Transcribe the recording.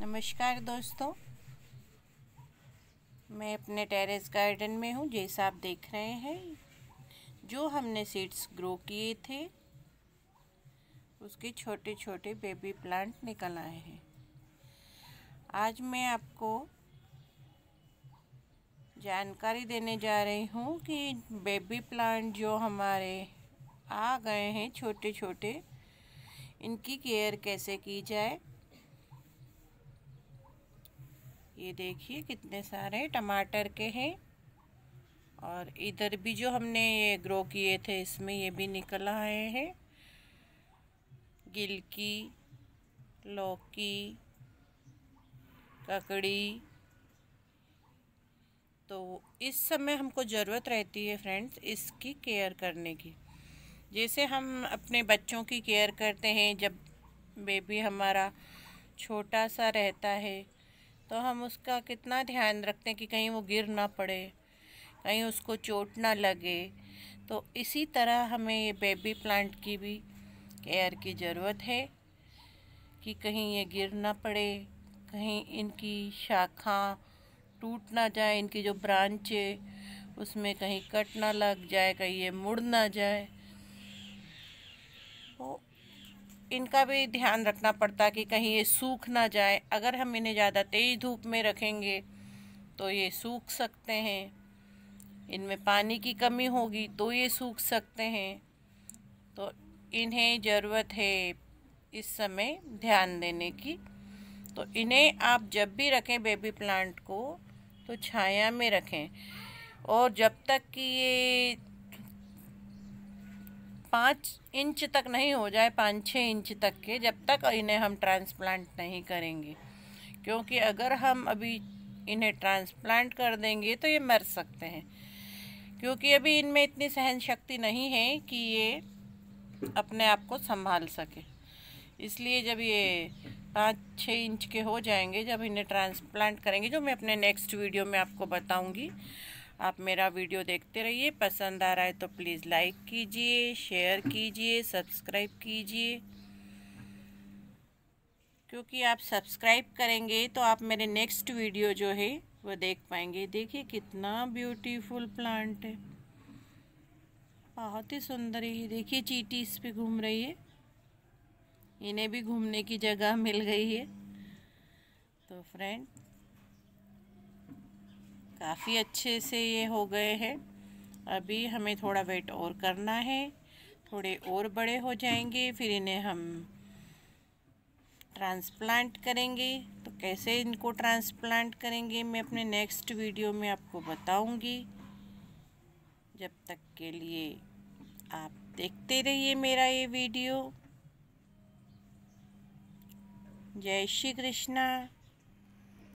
नमस्कार दोस्तों मैं अपने टेरेस गार्डन में हूँ जैसा आप देख रहे हैं जो हमने सीड्स ग्रो किए थे उसके छोटे छोटे बेबी प्लांट निकल आए हैं आज मैं आपको जानकारी देने जा रही हूँ कि बेबी प्लांट जो हमारे आ गए हैं छोटे छोटे इनकी केयर कैसे की जाए ये देखिए कितने सारे टमाटर के हैं और इधर भी जो हमने ये ग्रो किए थे इसमें ये भी निकल आए हैं गिलकी लौकी ककड़ी तो इस समय हमको ज़रूरत रहती है फ्रेंड्स इसकी केयर करने की जैसे हम अपने बच्चों की केयर करते हैं जब बेबी हमारा छोटा सा रहता है तो हम उसका कितना ध्यान रखते हैं कि कहीं वो गिर ना पड़े कहीं उसको चोट ना लगे तो इसी तरह हमें ये बेबी प्लांट की भी केयर की ज़रूरत है कि कहीं ये गिर ना पड़े कहीं इनकी शाखा टूट ना जाए इनकी जो ब्रांच है उसमें कहीं कट ना लग जाए कहीं ये मुड़ ना जाए तो इनका भी ध्यान रखना पड़ता कि कहीं ये सूख ना जाए अगर हम इन्हें ज़्यादा तेज़ धूप में रखेंगे तो ये सूख सकते हैं इनमें पानी की कमी होगी तो ये सूख सकते हैं तो इन्हें ज़रूरत है इस समय ध्यान देने की तो इन्हें आप जब भी रखें बेबी प्लांट को तो छाया में रखें और जब तक कि ये पाँच इंच तक नहीं हो जाए पाँच छः इंच तक के जब तक इन्हें हम ट्रांसप्लांट नहीं करेंगे क्योंकि अगर हम अभी इन्हें ट्रांसप्लांट कर देंगे तो ये मर सकते हैं क्योंकि अभी इनमें इतनी सहन शक्ति नहीं है कि ये अपने आप को संभाल सके इसलिए जब ये पाँच छः इंच के हो जाएंगे जब इन्हें ट्रांसप्लांट करेंगे जो मैं अपने नेक्स्ट वीडियो में आपको बताऊंगी आप मेरा वीडियो देखते रहिए पसंद आ रहा है तो प्लीज़ लाइक कीजिए शेयर कीजिए सब्सक्राइब कीजिए क्योंकि आप सब्सक्राइब करेंगे तो आप मेरे नेक्स्ट वीडियो जो है वो देख पाएंगे देखिए कितना ब्यूटीफुल प्लांट है बहुत ही सुंदर है देखिए चीटी इस पर घूम रही है इन्हें भी घूमने की जगह मिल गई है तो फ्रेंड काफ़ी अच्छे से ये हो गए हैं अभी हमें थोड़ा वेट और करना है थोड़े और बड़े हो जाएंगे फिर इन्हें हम ट्रांसप्लांट करेंगे तो कैसे इनको ट्रांसप्लांट करेंगे मैं अपने नेक्स्ट वीडियो में आपको बताऊंगी जब तक के लिए आप देखते रहिए मेरा ये वीडियो जय श्री कृष्णा